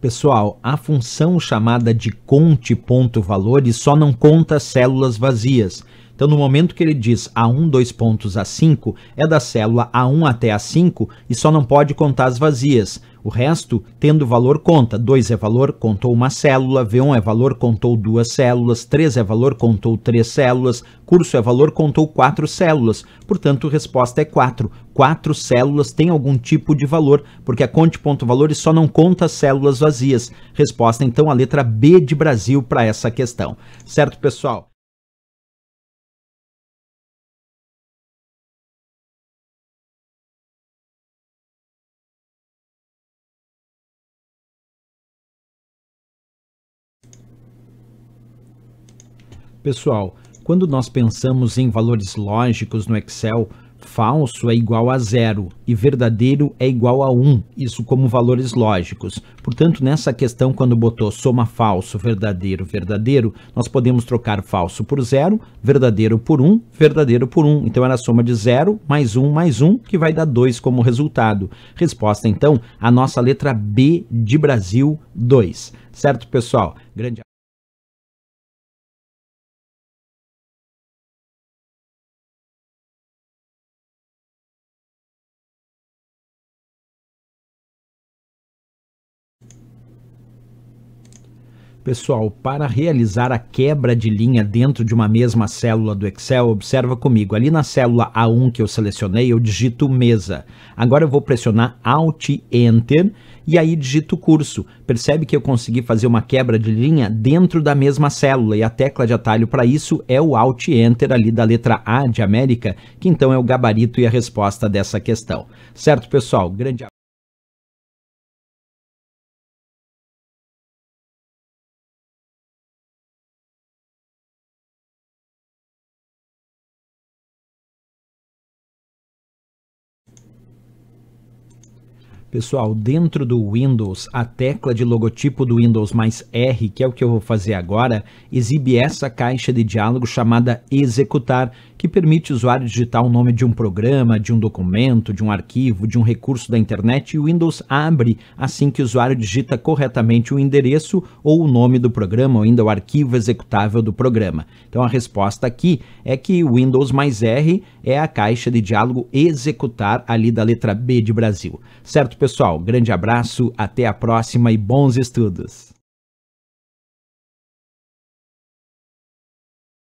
Pessoal, a função chamada de conte ponto valores só não conta células vazias. Então, no momento que ele diz A1, dois pontos A5, é da célula A1 até A5 e só não pode contar as vazias. O resto, tendo valor, conta. 2 é valor, contou uma célula. V1 é valor, contou duas células. 3 é valor, contou três células. Curso é valor, contou quatro células. Portanto, a resposta é 4. Quatro células têm algum tipo de valor, porque a conte ponto só não conta células vazias. Resposta, então, a letra B de Brasil para essa questão. Certo, pessoal? Pessoal, quando nós pensamos em valores lógicos no Excel, falso é igual a zero e verdadeiro é igual a 1, um, isso como valores lógicos. Portanto, nessa questão, quando botou soma falso, verdadeiro, verdadeiro, nós podemos trocar falso por zero, verdadeiro por 1, um, verdadeiro por 1. Um. Então, era a soma de 0 mais 1 um, mais 1, um, que vai dar 2 como resultado. Resposta, então, a nossa letra B de Brasil, 2. Certo, pessoal? Grande Pessoal, para realizar a quebra de linha dentro de uma mesma célula do Excel, observa comigo. Ali na célula A1 que eu selecionei, eu digito mesa. Agora eu vou pressionar Alt Enter e aí digito curso. Percebe que eu consegui fazer uma quebra de linha dentro da mesma célula e a tecla de atalho para isso é o Alt Enter ali da letra A de América, que então é o gabarito e a resposta dessa questão. Certo, pessoal? Grande Pessoal, dentro do Windows, a tecla de logotipo do Windows mais R, que é o que eu vou fazer agora, exibe essa caixa de diálogo chamada Executar, que permite o usuário digitar o nome de um programa, de um documento, de um arquivo, de um recurso da internet e o Windows abre assim que o usuário digita corretamente o endereço ou o nome do programa ou ainda o arquivo executável do programa. Então a resposta aqui é que o Windows mais R é a caixa de diálogo Executar ali da letra B de Brasil. Certo? Pessoal, grande abraço, até a próxima e bons estudos!